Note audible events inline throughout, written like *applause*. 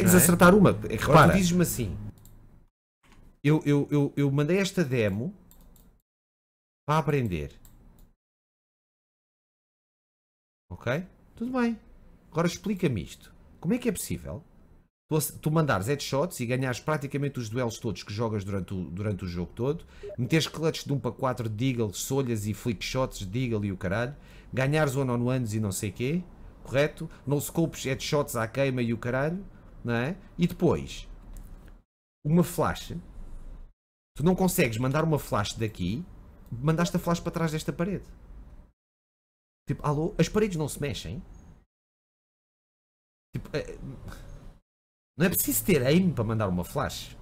consegues é? acertar uma. É repara. Agora dizes-me assim. Eu, eu, eu, eu mandei esta demo para aprender. Ok? Tudo bem. Agora explica-me isto. Como é que é possível tu, tu mandares headshots e ganhares praticamente os duelos todos que jogas durante o, durante o jogo todo, meteres clutches de 1 para 4 de Deagle, solhas e flick shots de Deagle e o caralho, ganhares one-on-ones e não sei quê, correto? No scopes, headshots à queima e o caralho, não é? E depois, uma flash. Tu não consegues mandar uma flash daqui, mandaste a flash para trás desta parede. Tipo, alô, as paredes não se mexem. Tipo, é, não é preciso ter aim para mandar uma flash.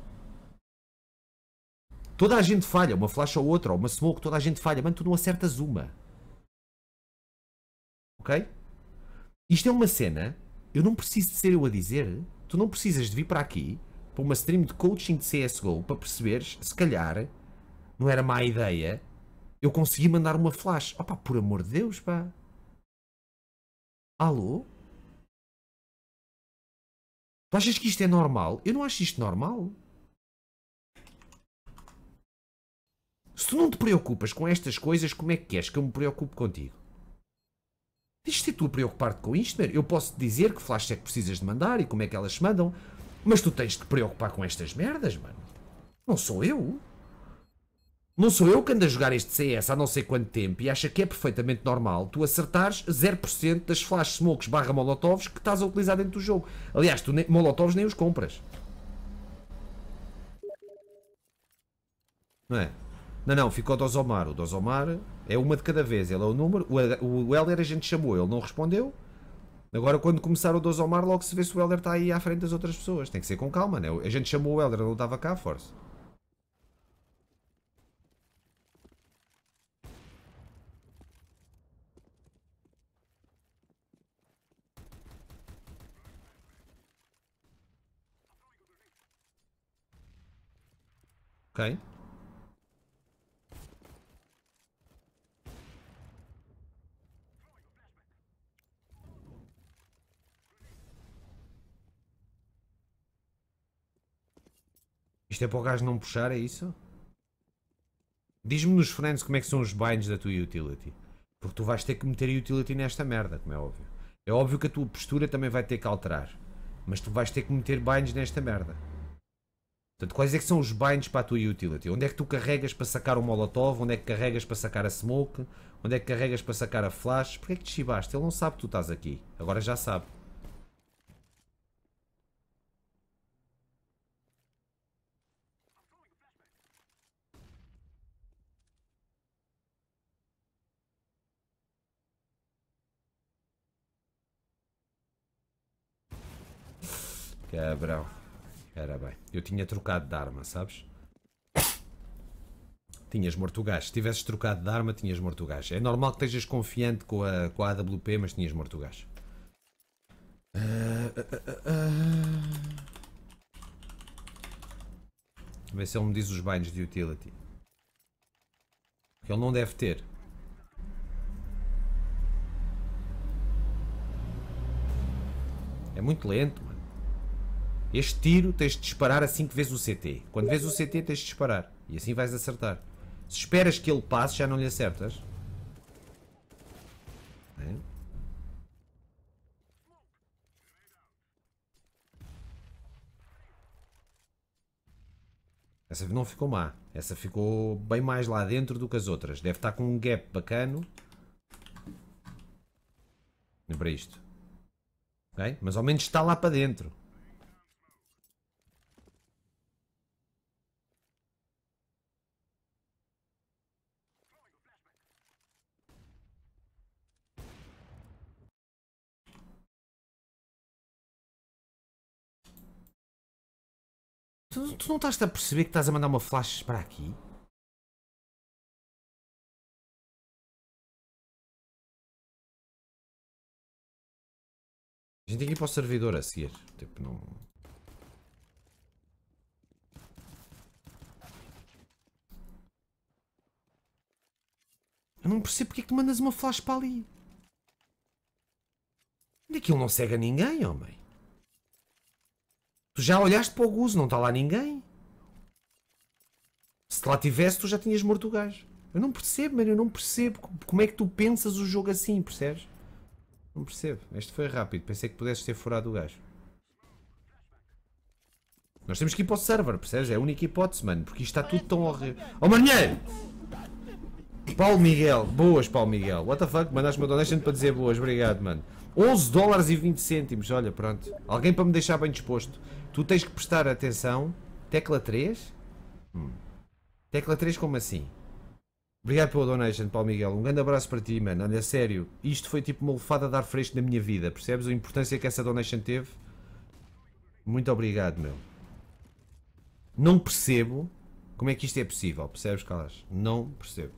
Toda a gente falha, uma flash ou outra, ou uma smoke, toda a gente falha, mas tu não acertas uma. Ok? Isto é uma cena, eu não preciso de ser eu a dizer tu não precisas de vir para aqui para uma stream de coaching de CSGO para perceberes, se calhar, não era má ideia, eu consegui mandar uma flash. Opa, por amor de Deus, pá. Alô? Tu achas que isto é normal? Eu não acho isto normal. Se tu não te preocupas com estas coisas, como é que queres que eu me preocupe contigo? diz de tu preocupar-te com isto, meu. Eu posso dizer que flashes é que precisas de mandar e como é que elas se mandam, mas tu tens de te preocupar com estas merdas, mano. Não sou eu. Não sou eu que ando a jogar este CS há não sei quanto tempo e acha que é perfeitamente normal tu acertares 0% das flash smokes barra molotovs que estás a utilizar dentro do jogo. Aliás, tu nem, molotovs nem os compras. Não é? Não, não, ficou o Dosomar. O Dosomar é uma de cada vez. Ele é o número. O, o a gente chamou, ele não respondeu. Agora, quando começar o Dosomar, logo se vê se o Heller está aí à frente das outras pessoas. Tem que ser com calma, né? A gente chamou o Heller, ele não estava cá, força. Ok. Isto é para o gajo não puxar, é isso? Diz-me nos friends como é que são os binds da tua utility. Porque tu vais ter que meter utility nesta merda, como é óbvio. É óbvio que a tua postura também vai ter que alterar. Mas tu vais ter que meter binds nesta merda. Portanto, quais é que são os binds para a tua utility? Onde é que tu carregas para sacar o molotov? Onde é que carregas para sacar a smoke? Onde é que carregas para sacar a flash? Porquê é que te chibaste? Ele não sabe que tu estás aqui. Agora já sabe. Cabrão. Era bem. Eu tinha trocado de arma, sabes? Tinhas morto o gajo. Se tivesses trocado de arma, tinhas morto o gajo. É normal que estejas confiante com a, com a AWP, mas tinhas morto o gajo. Uh, uh, uh, Vê se ele me diz os binds de utility. Que ele não deve ter. É muito lento. Este tiro tens de disparar assim que vês o CT. Quando vês o CT tens de disparar. E assim vais acertar. Se esperas que ele passe, já não lhe acertas. É. Essa não ficou má. Essa ficou bem mais lá dentro do que as outras. Deve estar com um gap bacano. Para isto. Okay? Mas ao menos está lá para dentro. Tu, tu não estás a perceber que estás a mandar uma flash para aqui? A gente tem que ir para o servidor a seguir. Tipo, não... Eu não percebo porque é que tu mandas uma flash para ali. Aquilo é não cega ninguém, homem. Tu já olhaste para o Guzo, não está lá ninguém. Se lá tivesse, tu já tinhas morto o gajo. Eu não percebo, mano, eu não percebo como é que tu pensas o jogo assim, percebes? Não percebo. Este foi rápido, pensei que pudesse ter furado o gajo. Nós temos que ir para o server, percebes? É a única hipótese, mano, porque isto está tudo tão horrível. Oh, marinheiro! Paulo Miguel, boas Paulo Miguel. What the fuck, mandaste uma donation para dizer boas, obrigado, mano. 11 dólares e 20 cêntimos, olha, pronto. Alguém para me deixar bem disposto. Tu tens que prestar atenção. Tecla 3? Hum. Tecla 3 como assim? Obrigado pela donation, Paulo Miguel. Um grande abraço para ti, mano. Olha, sério, isto foi tipo uma lufada a dar fresco na minha vida. Percebes a importância que essa donation teve? Muito obrigado, meu. Não percebo como é que isto é possível. Percebes, Calas? Não percebo.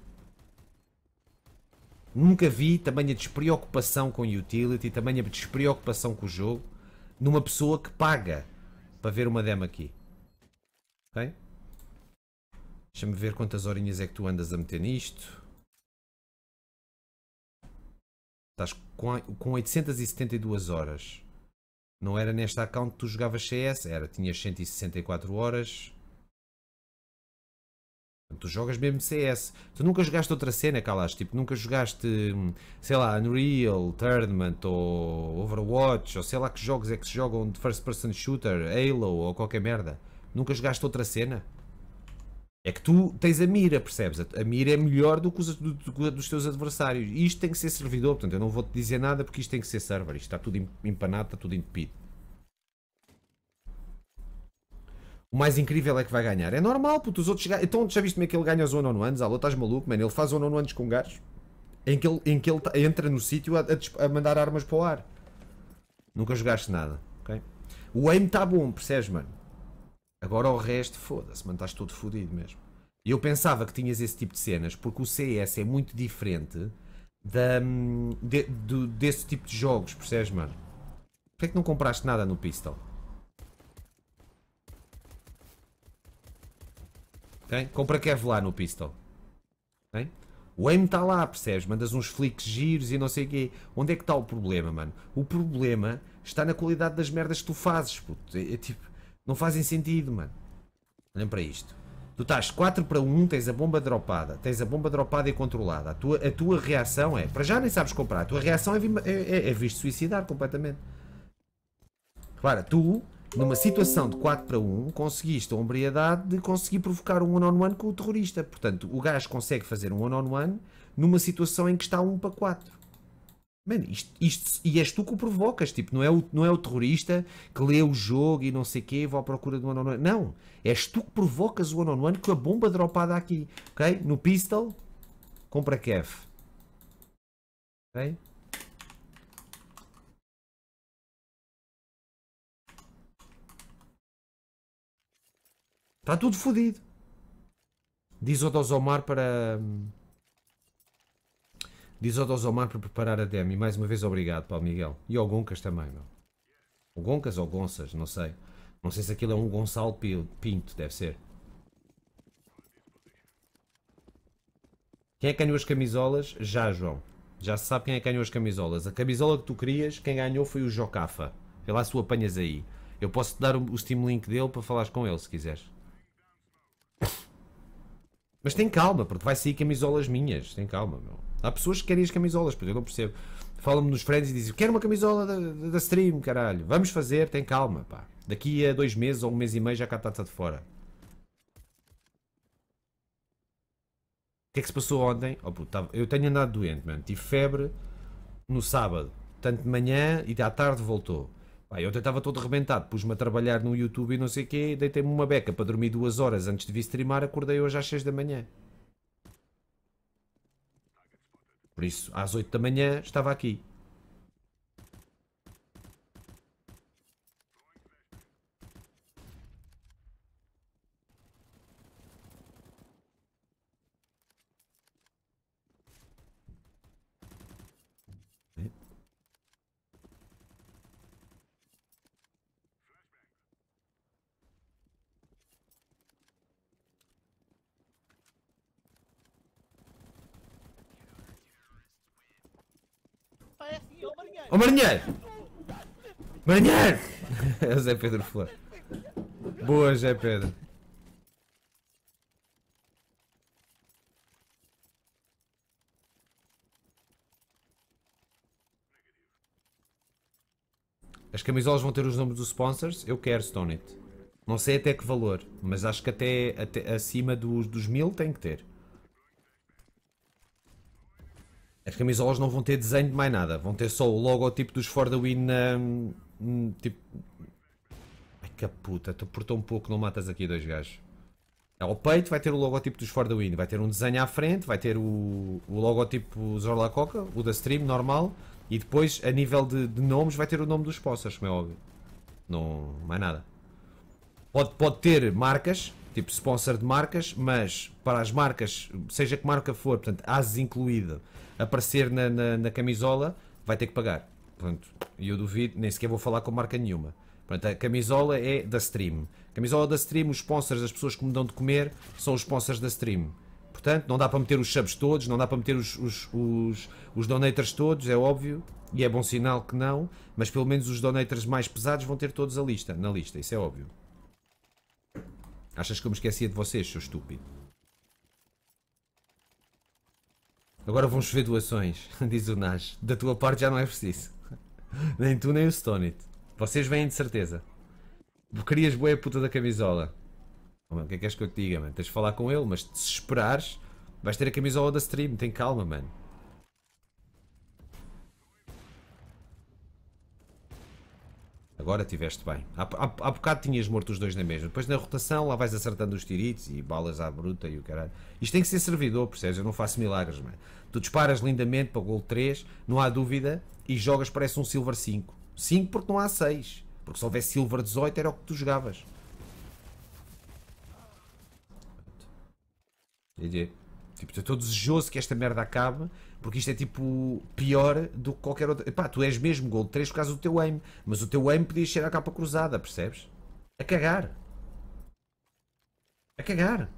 Nunca vi tamanha despreocupação com utility, tamanha despreocupação com o jogo, numa pessoa que paga para ver uma demo aqui. Ok? Deixa-me ver quantas horinhas é que tu andas a meter nisto. Estás com, com 872 horas. Não era nesta account que tu jogavas CS, era, tinhas 164 horas. Tu jogas mesmo CS. Tu nunca jogaste outra cena, calas. Tipo, nunca jogaste, hum, sei lá, Unreal, Tournament ou Overwatch ou sei lá que jogos é que se jogam de first person shooter, Halo ou qualquer merda. Nunca jogaste outra cena. É que tu tens a mira, percebes? A mira é melhor do que os do, do, dos teus adversários. E isto tem que ser servidor, portanto, eu não vou te dizer nada porque isto tem que ser server. Isto está tudo empanado, está tudo entupido. o mais incrível é que vai ganhar. É normal, porque os outros. Então, já viste como é que ele ganha os one anos Alô, estás maluco, mano? Ele faz one on anos com gajo em que ele, em que ele entra no sítio a, a, a, mandar armas para o ar. Nunca jogaste nada, ok? O aim está bom, percebes, mano? Agora o resto, foda-se, mano, estás todo fodido mesmo. E eu pensava que tinhas esse tipo de cenas, porque o CS é muito diferente da, hum, de, de, desse tipo de jogos, percebes, mano? Porquê é que não compraste nada no Pistol? Okay? Compra Kevlar no Pistol. Okay? O aim está lá, percebes? Mandas uns flicks giros e não sei o quê. Onde é que está o problema, mano? O problema está na qualidade das merdas que tu fazes, puto. É, é, tipo, não fazem sentido, mano. Olhem para isto. Tu estás 4 para 1, tens a bomba dropada, tens a bomba dropada e controlada. A tua, a tua reação é. Para já nem sabes comprar, a tua reação é, é, é, é suicidar completamente. Repara, tu numa situação de 4 para 1, conseguiste a hombridade de conseguir provocar um one-on-one -on -one com o terrorista. Portanto, o gajo consegue fazer um one-on-one -on -one numa situação em que está 1 para 4. Mano, isto, isto, e és tu que o provocas, tipo, não é o, não é o terrorista que lê o jogo e não sei o quê, vou à procura do one-on-one. -on -one. Não, és tu que provocas o one-on-one com a bomba dropada aqui, ok? No pistol, compra Kev. Ok? Está tudo fodido. Diz o Odozomar para... Hum, diz o Odozomar para preparar a demo. mais uma vez obrigado, Paulo Miguel. E ao Goncas também, meu. O Goncas ou Gonças, não sei. Não sei se aquilo é um Gonçalo Pinto, deve ser. Quem é que ganhou as camisolas? Já, João. Já se sabe quem é que ganhou as camisolas. A camisola que tu querias, quem ganhou foi o Jocafa. Vê lá se o apanhas aí. Eu posso-te dar o Steam Link dele para falares com ele, se quiseres. Mas tem calma, porque vai sair camisolas minhas. Tem calma, meu. Há pessoas que querem as camisolas, porque eu não percebo. Falam-me nos friends e dizem: Quero uma camisola da, da stream, caralho. Vamos fazer, tem calma, pá. Daqui a dois meses ou um mês e meio já cá está de fora. O que é que se passou ontem? Oh, puto, Eu tenho andado doente, mano. Tive febre no sábado, tanto de manhã e à tarde voltou. Pá, ontem estava todo arrebentado, pus-me a trabalhar no YouTube e não sei o quê, deitei-me uma beca para dormir duas horas antes de vir streamar, acordei hoje às 6 da manhã. Por isso, às 8 da manhã estava aqui. Zé Pedro Flor. Boa, Zé Pedro. As camisolas vão ter os nomes dos sponsors? Eu quero, Stone It. Não sei até que valor, mas acho que até, até acima dos, dos mil tem que ter. As camisolas não vão ter desenho de mais nada, vão ter só o logotipo dos For the Win na, hum, tipo, que puta, tu por tão pouco não matas aqui dois gajos. Ao peito vai ter o logotipo dos For the Win, vai ter um desenho à frente, vai ter o, o logotipo Zorla Coca, o da stream normal, e depois a nível de, de nomes vai ter o nome dos sponsors, como é óbvio. Não, mais nada. Pode, pode ter marcas, tipo sponsor de marcas, mas para as marcas, seja que marca for, portanto, AS incluída, aparecer na, na, na camisola, vai ter que pagar. Portanto, e eu duvido, nem sequer vou falar com marca nenhuma. Portanto, a camisola é da Stream. Camisola da Stream, os sponsors das pessoas que me dão de comer são os sponsors da Stream. Portanto, não dá para meter os subs todos, não dá para meter os, os, os, os donators todos, é óbvio, e é bom sinal que não, mas pelo menos os donators mais pesados vão ter todos a lista, na lista, isso é óbvio. Achas que eu me esquecia de vocês, seu estúpido? Agora vão chover doações, *laughs* diz o Nash. Da tua parte já não é preciso. nem tu nem o Stonit. Vocês vêm de certeza. Querias boé a puta da camisola. Oh, o que é que queres que eu te diga, mano? Tens de falar com ele, mas se esperares, vais ter a camisola da stream. Tem calma, mano. Agora tiveste bem. Há, há, há bocado tinhas morto os dois na mesma. Depois na rotação lá vais acertando os tiritos e balas à bruta e o caralho. Isto tem que ser servidor, percebes? Eu não faço milagres, mano. Tu disparas lindamente para o gol 3, não há dúvida, e jogas parece um Silver 5. 5 porque não há 6. Porque se houvesse Silver 18 era o que tu jogavas. GG. Tipo, eu estou desejoso que esta merda acabe, porque isto é tipo pior do que qualquer outro. Epá, tu és mesmo Gold 3 por causa do teu aim, mas o teu aim podia ser a capa cruzada, percebes? A cagar. A cagar.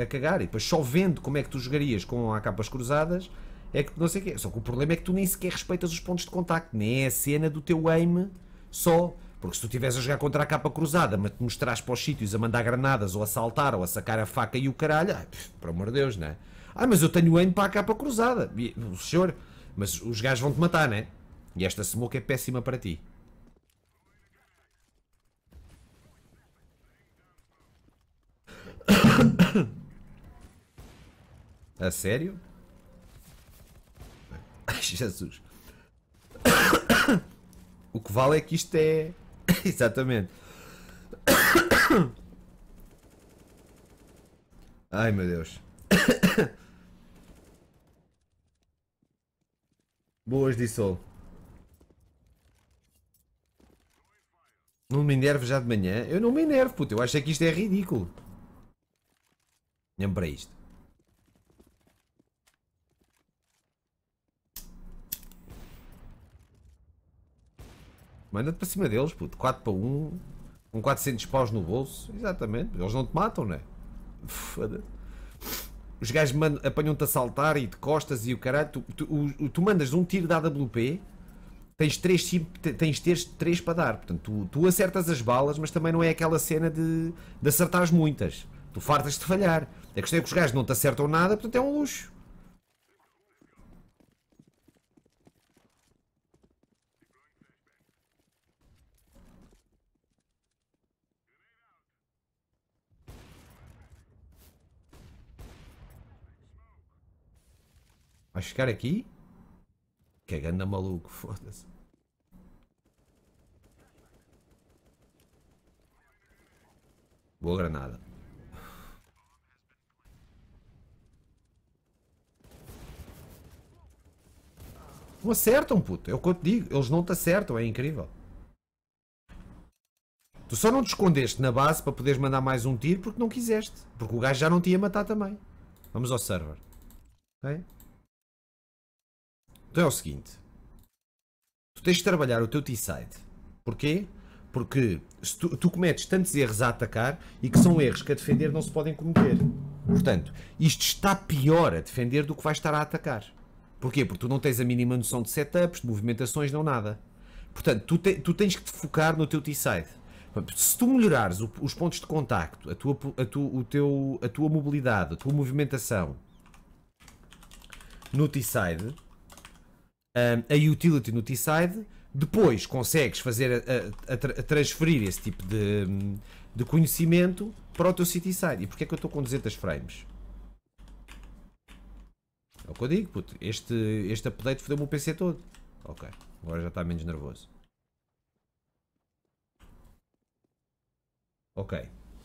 A, cagar. E depois só vendo como é que tu jogarias com a capas cruzadas, é que não sei o quê. Só que o problema é que tu nem sequer respeitas os pontos de contacto, nem é a cena do teu aim só. Porque se tu estivesse a jogar contra a capa cruzada, mas te mostrares para os sítios a mandar granadas, ou a saltar, ou a sacar a faca e o caralho, ai, por amor de Deus, não é? Ah, mas eu tenho aim para a capa cruzada. E, o senhor, mas os gajos vão-te matar, não é? E esta smoke é péssima para ti. *coughs* A sério? Ai, Jesus. *coughs* O que vale é que isto é. *coughs* Exatamente. *coughs* Ai meu Deus. Boas de sol. Não me enervo já de manhã? Eu não me enervo, puto. Eu acho é que isto é ridículo. Lembra isto. Manda-te para cima deles, puto. 4 para 1, com 400 paus no bolso. Exatamente. Eles não te matam, né? Foda-se. Os gajos apanham-te a saltar e de costas e o caralho. Tu, tu, tu mandas um tiro da AWP, tens 3 tens três três para dar. Portanto, tu, tu acertas as balas, mas também não é aquela cena de, de acertares muitas. Tu fartas de falhar. A questão é que os gajos não te acertam nada, portanto é um luxo. Vai ficar aqui? Que ganda maluco, foda-se. Boa granada. Não acertam, puto. É o que eu te digo. Eles não te acertam. É incrível. Tu só não te escondeste na base para poderes mandar mais um tiro porque não quiseste. Porque o gajo já não te ia matar também. Vamos ao server. Ok? Então é o seguinte: tu tens de trabalhar o teu T-side. Porquê? Porque tu, tu cometes tantos erros a atacar e que são erros que a defender não se podem cometer. Portanto, isto está pior a defender do que vai estar a atacar. Porquê? Porque tu não tens a mínima noção de setups, de movimentações, não nada. Portanto, tu, te, tu tens que te focar no teu T-side. Se tu melhorares o, os pontos de contacto, a tua, a, tu, o teu, a tua mobilidade, a tua movimentação no T-side, a utility no T-side, depois consegues fazer a, a, a, transferir esse tipo de, de conhecimento para o teu City-side. E porquê é que eu estou com 200 frames? É o que eu digo, puto. Este, este update fodeu-me o PC todo. Ok, agora já está menos nervoso. Ok,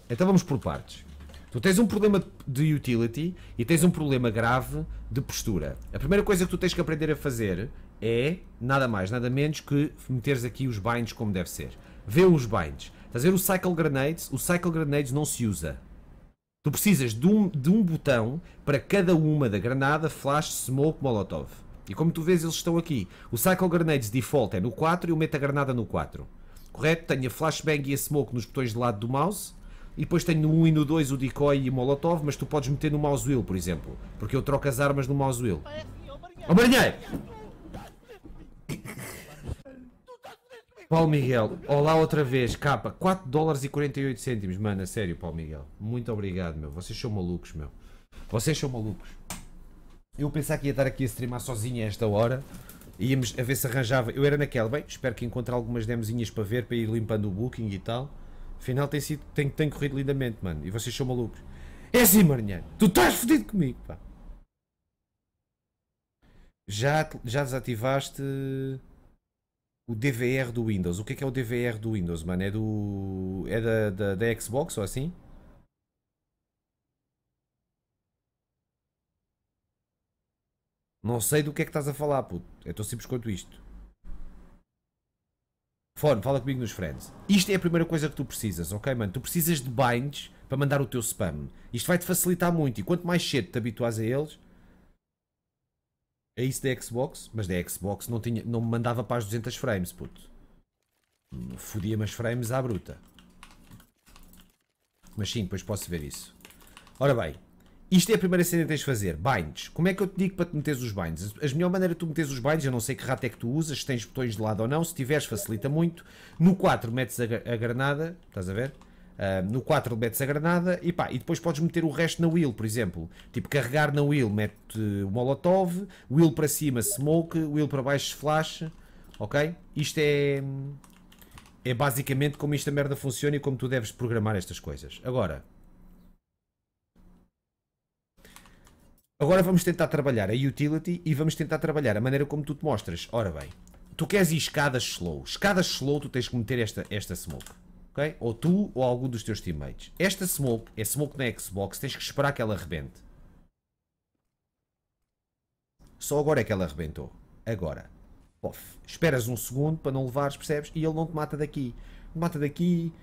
então vamos por partes. Tu tens um problema de utility e tens um problema grave de postura. A primeira coisa que tu tens que aprender a fazer é nada mais, nada menos que meteres aqui os binds como deve ser. Vê os binds. Estás a ver o Cycle Grenades? O Cycle Grenades não se usa. Tu precisas de um, de um botão para cada uma da granada, flash, smoke, molotov. E como tu vês, eles estão aqui. O Cycle Grenades default é no 4 e o meta-granada no 4. Correto? Tenho a flashbang e a smoke nos botões de lado do mouse e depois tenho no 1 e no 2 o decoy e o molotov, mas tu podes meter no mouse wheel, por exemplo, porque eu troco as armas no mouse wheel. Ó marinheiro! Paulo Miguel, olá outra vez, capa, 4 dólares e 48 cêntimos, mano, a sério, Paulo Miguel, muito obrigado, meu, vocês são malucos, meu, vocês são malucos. Eu pensava que ia estar aqui a streamar sozinho a esta hora, íamos a ver se arranjava, eu era naquela, bem, espero que encontre algumas demozinhas para ver, para ir limpando o booking e tal, Afinal tem, sido, tem, tem corrido lindamente, mano. E vocês são malucos. É assim, Marinheiro. Tu estás fodido comigo, pá. Já, já desativaste o DVR do Windows. O que é que é o DVR do Windows, mano? É do. É da, da, da Xbox ou assim? Não sei do que é que estás a falar, puto. É tão simples quanto isto. Fone, fala comigo nos friends. Isto é a primeira coisa que tu precisas, ok, mano? Tu precisas de binds para mandar o teu spam. Isto vai-te facilitar muito e quanto mais cedo te habituas a eles... É isso da Xbox? Mas da Xbox não, tinha, não me mandava para as 200 frames, puto. Hum, fodia-me as frames à bruta. Mas sim, depois posso ver isso. Ora bem, isto é a primeira cena que tens de fazer. Binds. Como é que eu te digo para te meteres os binds? A melhor maneira de tu meteres os binds, eu não sei que rato é que tu usas, se tens botões de lado ou não. Se tiveres, facilita muito. No 4 metes a, a granada. Estás a ver? Uh, no 4 metes a granada e pá, e depois podes meter o resto na wheel, por exemplo. Tipo, carregar na wheel, mete o molotov, wheel para cima, smoke, wheel para baixo, flash. Ok? Isto é. É basicamente como esta merda funciona e como tu deves programar estas coisas. Agora, Agora vamos tentar trabalhar a utility e vamos tentar trabalhar a maneira como tu te mostras. Ora bem, tu queres ir escadas slow. Escadas slow tu tens que meter esta, esta smoke. Okay? Ou tu ou algum dos teus teammates. Esta smoke é smoke na Xbox, tens que esperar que ela rebente. Só agora é que ela rebentou. Agora. Pof. Esperas um segundo para não levares, percebes? E ele não te mata daqui. Não te mata daqui.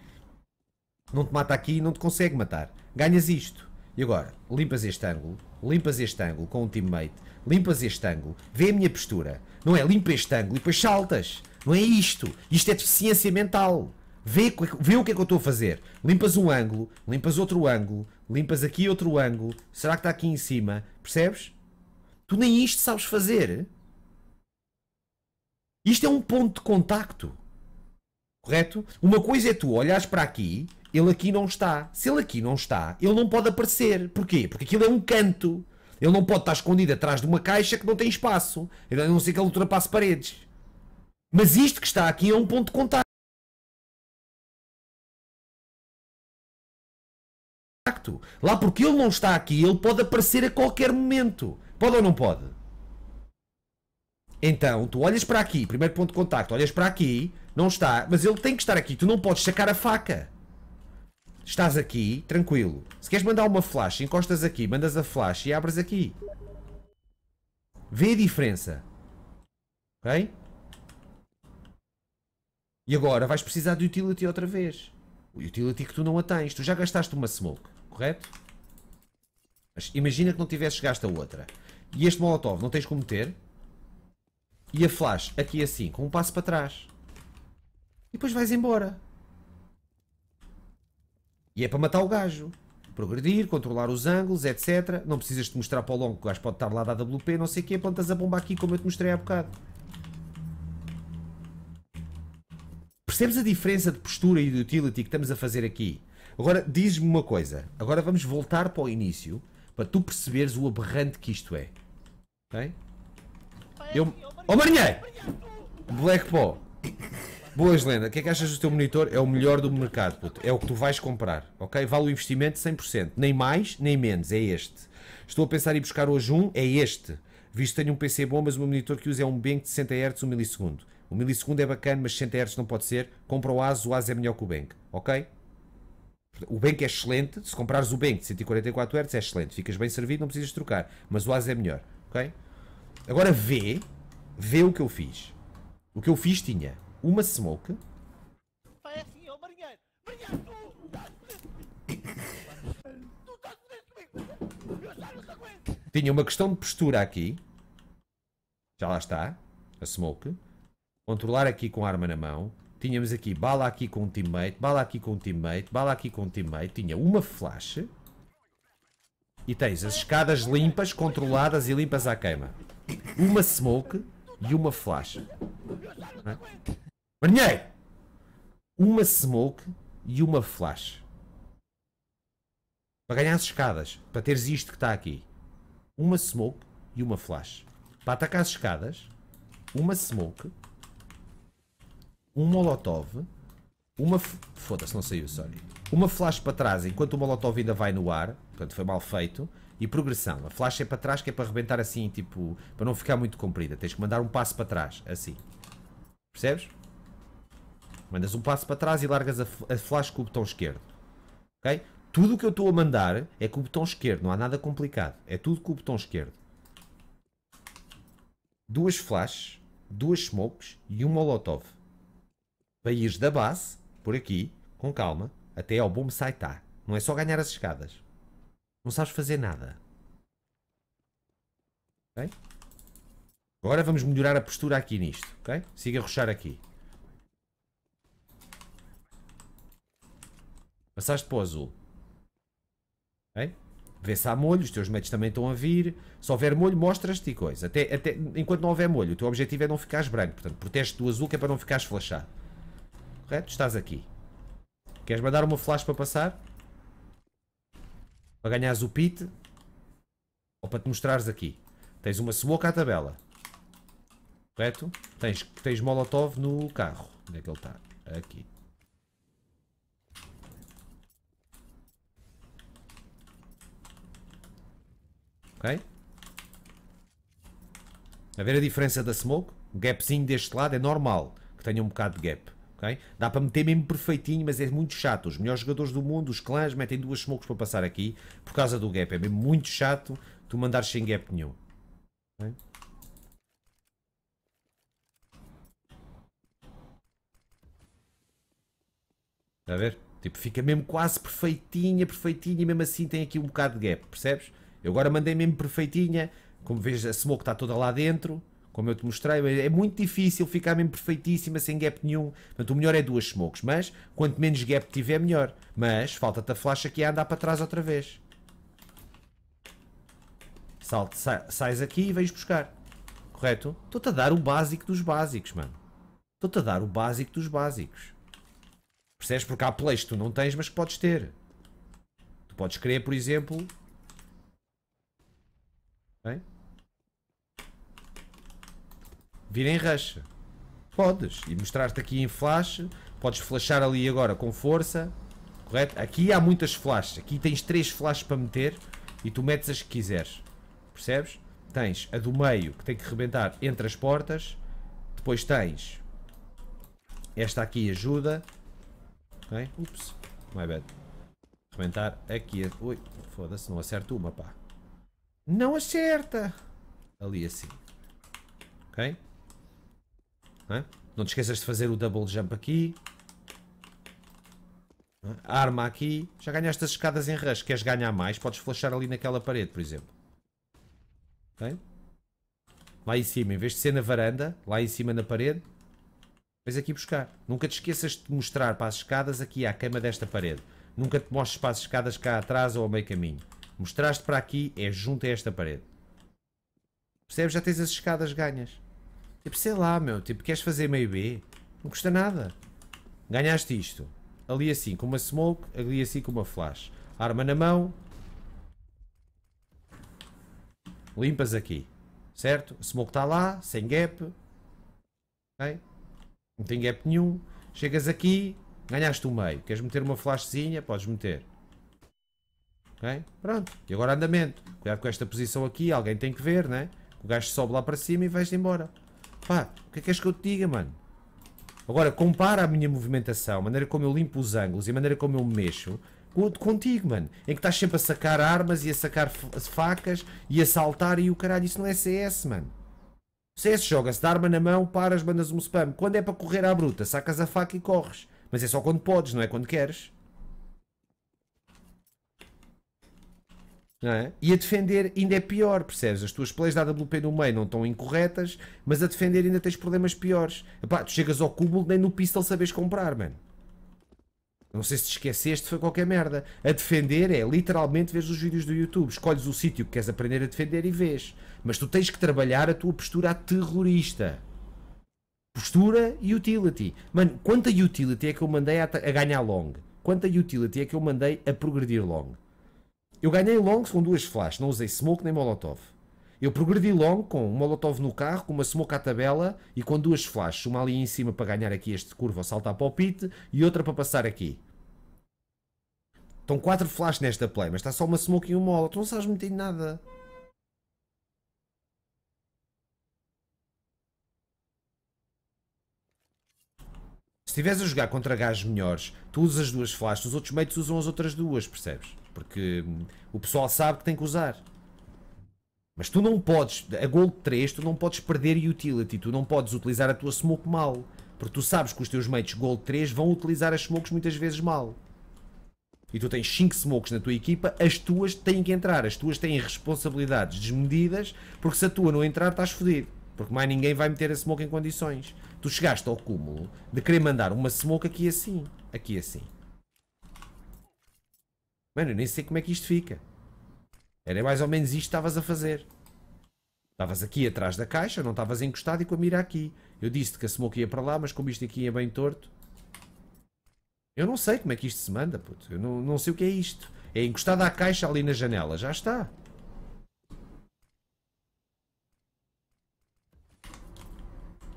Não te mata aqui, não te consegue matar. Ganhas isto. E agora, limpas este ângulo, limpas este ângulo com um teammate, limpas este ângulo, vê a minha postura, não é? Limpa este ângulo e depois saltas. Não é isto. Isto é deficiência mental. Vê, é vê o que é que eu estou a fazer. Limpas um ângulo, limpas outro ângulo, limpas aqui outro ângulo. Será que está aqui em cima? Percebes? Tu nem isto sabes fazer. Isto é um ponto de contacto. Correto? Uma coisa é tu olhares para aqui ele aqui não está. Se ele aqui não está, ele não pode aparecer. Porquê? Porque aquilo é um canto. Ele não pode estar escondido atrás de uma caixa que não tem espaço. A não ser que ele ultrapasse paredes. Mas isto que está aqui é um ponto de contacto. Lá porque ele não está aqui, ele pode aparecer a qualquer momento. Pode ou não pode? Então, tu olhas para aqui, primeiro ponto de contacto, olhas para aqui, não está, mas ele tem que estar aqui. Tu não podes sacar a faca. Estás aqui, tranquilo. Se queres mandar uma flash, encostas aqui, mandas a flash e abres aqui. Vê a diferença. Ok? E agora vais precisar de utility outra vez. O utility que tu não a tens. Tu já gastaste uma smoke, correto? Mas imagina que não tivesses gasto a outra. E este molotov não tens como ter. E a flash aqui assim, com um passo para trás. E depois vais embora. E é para matar o gajo. Progredir, controlar os ângulos, etc. Não precisas te mostrar para o longo, o gajo pode estar lá da WP, não sei o quê, plantas a bomba aqui como eu te mostrei há bocado. Percebes a diferença de postura e de utility que estamos a fazer aqui? Agora, diz-me uma coisa. Agora vamos voltar para o início, para tu perceberes o aberrante que isto é. Ok? Eu... Oh, marinheiro! Black Paw! Boas, Helena. O que é que achas do teu monitor? É o melhor do mercado, puto. É o que tu vais comprar, ok? Vale o investimento 100%. Nem mais, nem menos. É este. Estou a pensar em buscar hoje um. É este. Visto que tenho um PC bom, mas o meu monitor que uso é um Bank de 60 Hz 1 milissegundo. O milissegundo é bacana, mas 60 Hz não pode ser. Compra o ASUS, o ASUS é melhor que o Bank, ok? O Bank é excelente. Se comprares o Bank de 144 Hz é excelente. Ficas bem servido, não precisas trocar. Mas o ASUS é melhor, ok? Agora vê, vê o que eu fiz. O que eu fiz tinha uma smoke. Vai assim, marinheiro! Marinheiro, tu! Tu estás a comigo! Eu já não Tinha uma questão de postura aqui. Já lá está. A smoke. Controlar aqui com a arma na mão. Tínhamos aqui bala aqui com um teammate, bala aqui com um teammate, bala aqui com um teammate. Tinha uma flash. E tens as escadas limpas, controladas e limpas à queima. Uma smoke e uma flash. Não é? Marinheiro! Uma smoke e uma flash. Para ganhar as escadas. Para teres isto que está aqui. Uma smoke e uma flash. Para atacar as escadas. Uma smoke. Um molotov. Uma. Foda-se, não saiu, sorry. Uma flash para trás enquanto o molotov ainda vai no ar. Portanto, foi mal feito. E progressão. A flash é para trás, que é para arrebentar assim, tipo. Para não ficar muito comprida. Tens que mandar um passo para trás. Assim. Percebes? Mandas um passo para trás e largas a, a flash com o botão esquerdo. Ok? Tudo o que eu estou a mandar é com o botão esquerdo, não há nada complicado. É tudo com o botão esquerdo. Duas flashes, duas smokes e um molotov. Para ir da base, por aqui, com calma, até ao bom saitá. Não é só ganhar as escadas. Não sabes fazer nada. Ok? Agora vamos melhorar a postura aqui nisto, ok? Siga rochar aqui. Passaste para o azul. Okay? Vê se há molho, os teus mates também estão a vir. Se houver molho, mostras-te e coisa. Até, até, enquanto não houver molho, o teu objetivo é não ficares branco. Portanto, protege do azul que é para não ficares flashado. Correto? Estás aqui. Queres mandar uma flash para passar? Para ganhares o pit? Ou para te mostrares aqui? Tens uma smoke à tabela. Correto? Tens, tens molotov no carro. Onde é que ele está? Aqui. A ver a diferença da smoke? O gapzinho deste lado é normal que tenha um bocado de gap. Okay? Dá para meter mesmo perfeitinho, mas é muito chato. Os melhores jogadores do mundo, os clãs, metem duas smokes para passar aqui por causa do gap. É mesmo muito chato tu mandares sem gap nenhum. Okay? Está a ver? Tipo, fica mesmo quase perfeitinha, perfeitinha, e mesmo assim tem aqui um bocado de gap, percebes? Eu agora mandei mesmo perfeitinha, como vês a smoke está toda lá dentro, como eu te mostrei, é muito difícil ficar mesmo perfeitíssima sem gap nenhum, portanto o melhor é duas smokes, mas quanto menos gap tiver melhor, mas falta-te a flash aqui a andar para trás outra vez. Salto, sa sais aqui e vens buscar, correto? Estou-te a dar o básico dos básicos, mano. Estou-te a dar o básico dos básicos. Percebes? Porque há plays que tu não tens, mas que podes ter. Tu podes querer, por exemplo, Hein? Vir em rush. Podes. E mostrar-te aqui em flash. Podes flashar ali agora com força. Correto? Aqui há muitas flashes. Aqui tens três flashes para meter. E tu metes as que quiseres. Percebes? Tens a do meio que tem que rebentar entre as portas. Depois tens esta aqui ajuda. Ok? Ups. My bad. Rebentar aqui. Ui, foda-se, não acerto uma, pá. Não acerta. Ali assim. Ok? Não, é? Não te esqueças de fazer o double jump aqui. arma aqui. Já ganhaste as escadas em rush. Queres ganhar mais? Podes flashar ali naquela parede, por exemplo. Ok? Lá em cima, em vez de ser na varanda, lá em cima na parede, vais aqui buscar. Nunca te esqueças de mostrar para as escadas aqui à cama desta parede. Nunca te mostres para as escadas cá atrás ou ao meio caminho. Mostraste para aqui, é junto a esta parede. Percebes? Já tens as escadas ganhas. Tipo, sei lá, meu. Tipo, queres fazer meio B? Não custa nada. Ganhaste isto. Ali assim com uma smoke, ali assim com uma flash. Arma na mão. Limpas aqui. Certo? Smoke está lá, sem gap. Não tem gap nenhum. Chegas aqui, ganhaste o meio. Queres meter uma flashzinha? Podes meter. Ok? Pronto. E agora andamento. Cuidado com esta posição aqui, alguém tem que ver, né? O gajo sobe lá para cima e vais embora. Pá, o que é que és que eu te diga, mano? Agora, compara a minha movimentação, a maneira como eu limpo os ângulos e a maneira como eu me mexo contigo, mano. Em que estás sempre a sacar armas e a sacar facas e a saltar e o caralho. Isso não é CS, mano. CS joga-se de arma na mão, paras, bandas um spam. Quando é para correr à bruta, sacas a faca e corres. Mas é só quando podes, não é quando queres. É? E a defender ainda é pior, percebes? As tuas plays da AWP no meio não estão incorretas, mas a defender ainda tens problemas piores. Epá, tu chegas ao cubo nem no pistol sabes comprar, mano. Não sei se te esqueceste, foi qualquer merda. A defender é literalmente vês os vídeos do YouTube, escolhes o sítio que queres aprender a defender e vês. Mas tu tens que trabalhar a tua postura a terrorista. Postura e utility. Mano, quanta utility é que eu mandei a, a ganhar long? Quanta utility é que eu mandei a progredir long? Eu ganhei longs com duas flashes, não usei smoke nem molotov. Eu progredi long com um molotov no carro, com uma smoke à tabela e com duas flashes, uma ali em cima para ganhar aqui este curva ou saltar para o pit e outra para passar aqui. Estão quatro flashes nesta play, mas está só uma smoke e um molotov, não sabes meter nada. Se estiveres a jogar contra gajos melhores, tu usas as duas flashes, os outros mates usam as outras duas, percebes? Porque o pessoal sabe que tem que usar. Mas tu não podes, a Gold 3, tu não podes perder utility, tu não podes utilizar a tua smoke mal. Porque tu sabes que os teus mates Gold 3 vão utilizar as smokes muitas vezes mal. E tu tens 5 smokes na tua equipa, as tuas têm que entrar, as tuas têm responsabilidades desmedidas, porque se a tua não entrar estás fodido. Porque mais ninguém vai meter a smoke em condições. Tu chegaste ao cúmulo de querer mandar uma smoke aqui assim, aqui assim. Mano, eu nem sei como é que isto fica. Era mais ou menos isto que estavas a fazer. Estavas aqui atrás da caixa, não estavas encostado e com a mira aqui. Eu disse que a smoke ia para lá, mas como isto aqui é bem torto... Eu não sei como é que isto se manda, puto. Eu não, não sei o que é isto. É encostada à caixa ali na janela, já está.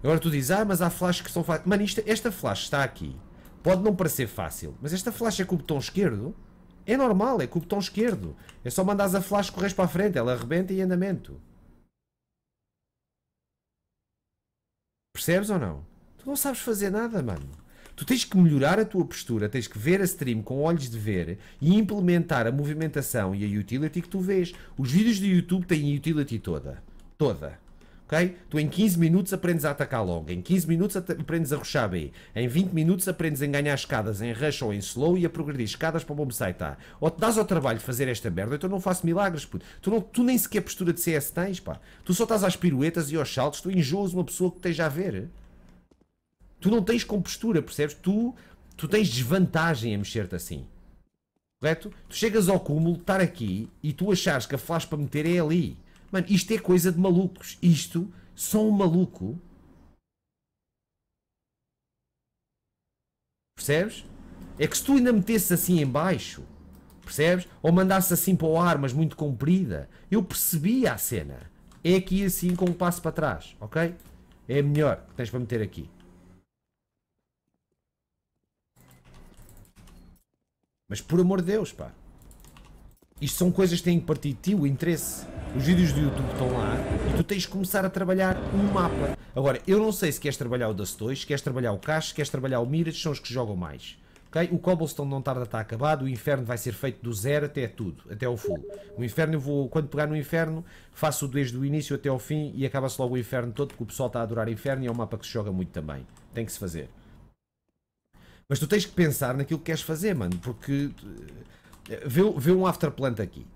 Agora tu dizes, ah, mas há flashes que são fáceis. Mano, isto, esta flash está aqui. Pode não parecer fácil, mas esta flash é com o botão esquerdo. É normal, é com o botão esquerdo. É só mandares a flash correr para a frente, ela arrebenta e andamento. Percebes ou não? Tu não sabes fazer nada, mano. Tu tens que melhorar a tua postura, tens que ver a stream com olhos de ver e implementar a movimentação e a utility que tu vês. Os vídeos do YouTube têm a utility toda. Toda ok? Tu em 15 minutos aprendes a atacar longa, em 15 minutos aprendes a rushar B, em 20 minutos aprendes a ganhar escadas em rush ou em slow e a progredir escadas para o bomb site A. Ou te dás ao trabalho de fazer esta merda, então não faço milagres, puto. Tu, não, tu nem sequer postura de CS tens, pá. Tu só estás às piruetas e aos saltos, tu enjoas uma pessoa que esteja a ver. Tu não tens compostura, percebes? Tu, tu tens desvantagem a mexer-te assim. Correto? Tu chegas ao cúmulo de estar aqui e tu achares que a flash para meter é ali. Mano, isto é coisa de malucos. Isto, só um maluco. Percebes? É que se tu ainda metesses assim em baixo, percebes? Ou mandasses assim para o ar, mas muito comprida, eu percebia a cena. É aqui assim com um passo para trás, ok? É melhor que tens para meter aqui. Mas por amor de Deus, pá. Isto são coisas que têm que partir de ti, o interesse. Os vídeos do YouTube estão lá e tu tens que começar a trabalhar um mapa. Agora, eu não sei se queres trabalhar o Dust 2, se queres trabalhar o Cache, se queres trabalhar o Mirage, são os que jogam mais. Okay? O Cobblestone não tarda a estar acabado, o Inferno vai ser feito do zero até tudo, até o full. O Inferno eu vou, quando pegar no Inferno, faço desde o início até ao fim e acaba-se logo o Inferno todo, porque o pessoal está a adorar Inferno e é um mapa que se joga muito também. Tem que se fazer. Mas tu tens que pensar naquilo que queres fazer, mano, porque Vê, vê um afterplant aqui.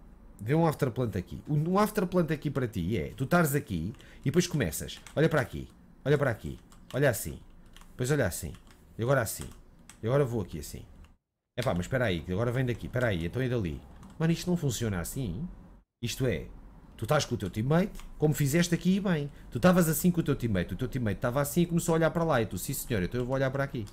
Vê um afterplant aqui. Um afterplant aqui para ti é, tu estás aqui e depois começas. Olha para aqui, olha para aqui, olha assim, depois olha assim, e agora assim, e agora vou aqui assim. É pá, mas espera aí, agora vem daqui, espera aí, então é dali. Mano, isto não funciona assim. Isto é, tu estás com o teu teammate, como fizeste aqui bem. Tu estavas assim com o teu teammate, o teu teammate estava assim e começou a olhar para lá. E tu, sim senhor, então eu vou olhar para aqui.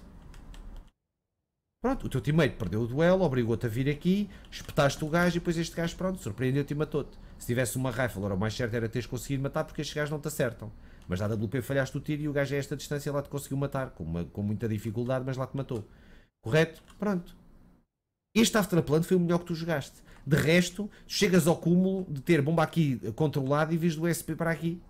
Pronto, o teu teammate perdeu o duelo, obrigou-te a vir aqui, espetaste o gajo e depois este gajo, pronto, surpreendeu-te e matou-te. Se tivesse uma rifle, era o mais certo era teres conseguido matar porque estes gajos não te acertam. Mas na WP falhaste o tiro e o gajo a esta distância lá te conseguiu matar, com, uma, com muita dificuldade, mas lá te matou. Correto? Pronto. Este afterplant foi o melhor que tu jogaste. De resto, chegas ao cúmulo de ter bomba aqui controlada e vês do SP para aqui.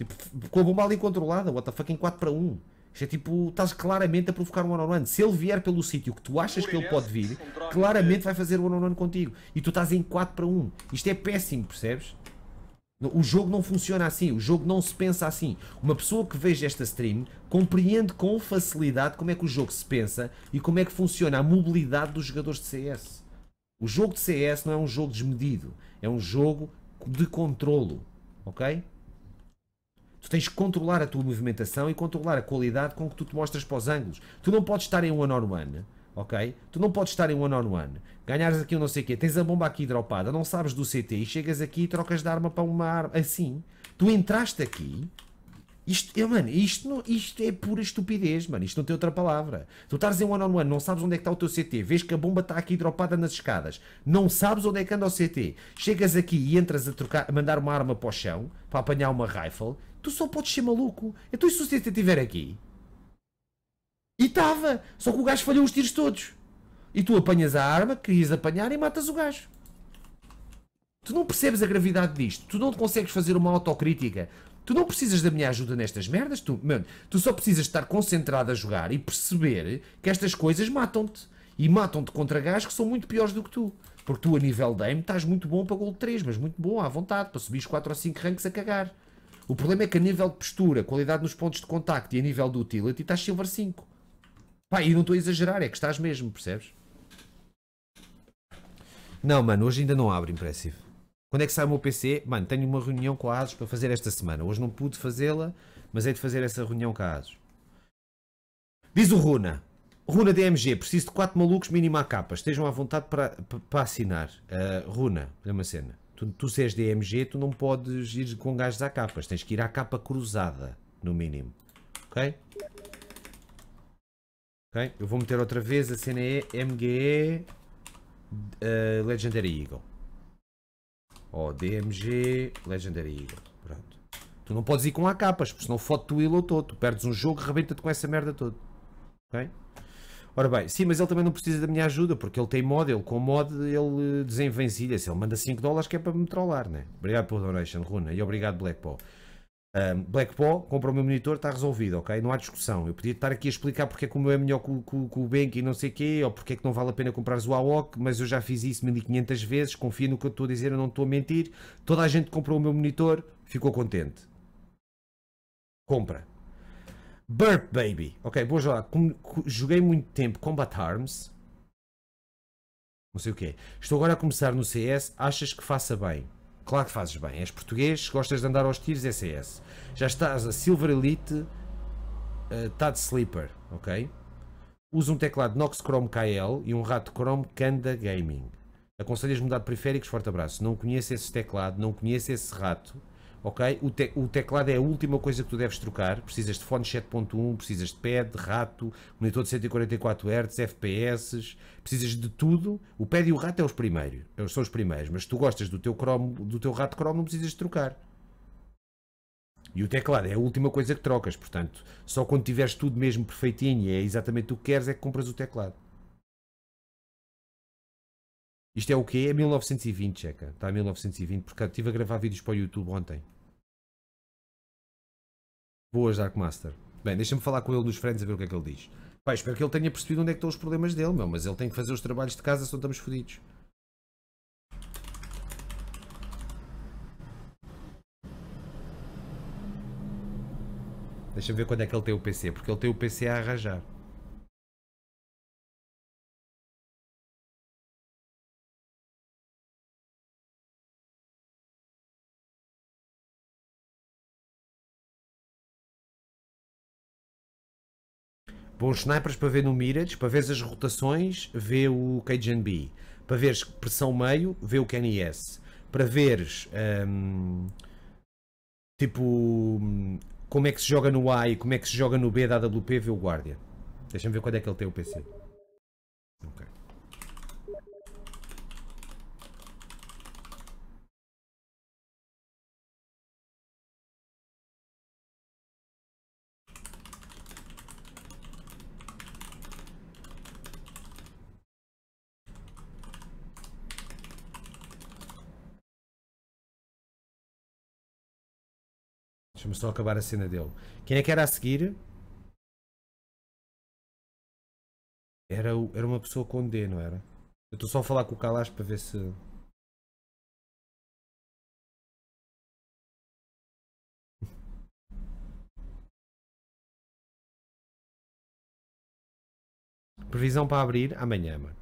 Tipo, com a bomba ali controlada, what the fuck, em 4 para 1. Isto é tipo, estás claramente a provocar um one-on-one. Se ele vier pelo sítio que tu achas que ele pode vir, claramente vai fazer one-on-one contigo. E tu estás em 4 para 1. Isto é péssimo, percebes? O jogo não funciona assim, o jogo não se pensa assim. Uma pessoa que veja esta stream compreende com facilidade como é que o jogo se pensa e como é que funciona a mobilidade dos jogadores de CS. O jogo de CS não é um jogo desmedido, é um jogo de controlo, ok? Tu tens que controlar a tua movimentação e controlar a qualidade com que tu te mostras para os ângulos. Tu não podes estar em um one-on-one, ok? Tu não podes estar em one-on-one. one. Ganhares aqui um não sei o quê, tens a bomba aqui dropada, não sabes do CT e chegas aqui e trocas de arma para uma arma. Assim, tu entraste aqui... Isto, é, mano, isto, não, isto é pura estupidez, mano. Isto não tem outra palavra. Tu estás em one one on one, não sabes onde é que está o teu CT, vês que a bomba está aqui dropada nas escadas, não sabes onde é que anda o CT. Chegas aqui e entras a, trocar, a mandar uma arma para o chão, para apanhar uma rifle, tu só podes ser maluco. Então e se o CT estiver aqui? E estava, só que o gajo falhou os tiros todos. E tu apanhas a arma, querias apanhar e matas o gajo. Tu não percebes a gravidade disto, tu não consegues fazer uma autocrítica, tu não precisas da minha ajuda nestas merdas, tu, mano, tu só precisas estar concentrado a jogar e perceber que estas coisas matam-te. E matam-te contra gajos que são muito piores do que tu. Porque tu, a nível de aim, estás muito bom para gol 3, mas muito bom, à vontade, para subir 4 ou 5 ranks a cagar. O problema é que a nível de postura, qualidade nos pontos de contacto e a nível do utility, estás silver 5. Pá, e não estou a exagerar, é que estás mesmo, percebes? Não, mano, hoje ainda não abre Impressive. Quando é que sai o meu PC? Mano, tenho uma reunião com a ASUS para fazer esta semana. Hoje não pude fazê-la, mas é de fazer essa reunião com a ASUS. Diz o Runa. Runa DMG, preciso de 4 malucos mínimo a capa. Estejam à vontade para, para, para assinar. Uh, Runa, olha é uma cena. Tu, tu se és DMG, tu não podes ir com gajos à capas. Tens que ir à capa cruzada, no mínimo. Ok? Ok? Eu vou meter outra vez a cena é MGE uh, eh, Legendary Eagle. Ó, oh, DMG Legendary Eagle. Pronto. Tu não podes ir com a capas, porque senão foto te o todo. Tu perdes um jogo, rebenta-te com essa merda toda. Ok? Ora bem, sim, mas ele também não precisa da minha ajuda, porque ele tem mod, ele com mod ele desenvencilha-se, ele manda 5 dólares que é para me trollar, né? Obrigado pela donation, Runa, e obrigado Black Paw. Um, compra o meu monitor, está resolvido, ok? Não há discussão. Eu podia estar aqui a explicar porque é que o meu é melhor que, que o Bank e não sei o quê, ou porque é que não vale a pena comprar o AOC, mas eu já fiz isso 1500 vezes, confia no que eu estou a dizer, eu não estou a mentir. Toda a gente comprou o meu monitor, ficou contente. Compra. Burp Baby. Ok, vou jogar. Joguei muito tempo Combat Arms. Não sei o que. Estou agora a começar no CS. Achas que faça bem? Claro que fazes bem. És português, gostas de andar aos tiros, é CS. Já estás a Silver Elite. Tad uh, eh, tá Sleeper, ok? Usa um teclado Nox Chrome KL e um rato Chrome Kanda Gaming. Aconselhas mudar de periféricos? Forte abraço. Não conheço esse teclado, não conheço esse rato ok? O, te o, teclado é a última coisa que tu deves trocar. Precisas de fone 7.1, precisas de pad, de rato, monitor de 144 Hz, FPS, precisas de tudo. O pad e o rato é os primeiros, é são os primeiros, mas se tu gostas do teu, cromo, do teu rato chrome? não precisas de trocar. E o teclado é a última coisa que trocas, portanto, só quando tiveres tudo mesmo perfeitinho e é exatamente o que queres é que compras o teclado. Isto é o quê? É 1920, checa. Está 1920, porque estive a gravar vídeos para o YouTube ontem. Boas, Dark Master. Bem, deixa-me falar com ele nos friends a ver o que é que ele diz. Pai, espero que ele tenha percebido onde é que estão os problemas dele, meu, mas ele tem que fazer os trabalhos de casa, só estamos fodidos. Deixa-me ver quando é que ele tem o PC, porque ele tem o PC a arranjar. bons snipers para ver no mirage, para ver as rotações, vê o KJB. Para veres pressão meio, vê o KNS. Para veres um, tipo como é que se joga no A e como é que se joga no B da AWP, vê o Guardia. Deixa-me ver quando é que ele tem o PC. Okay. Deixa-me só acabar a cena dele. Quem é que era a seguir? Era, era uma pessoa com D, não era? Eu estou só a falar com o Kalash para ver se. Previsão para abrir amanhã, mano.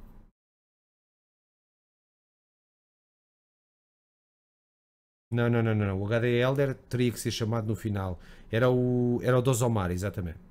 Não, não, não, não. O HDL Elder teria que ser chamado no final. Era o, era o Dosomar, exatamente.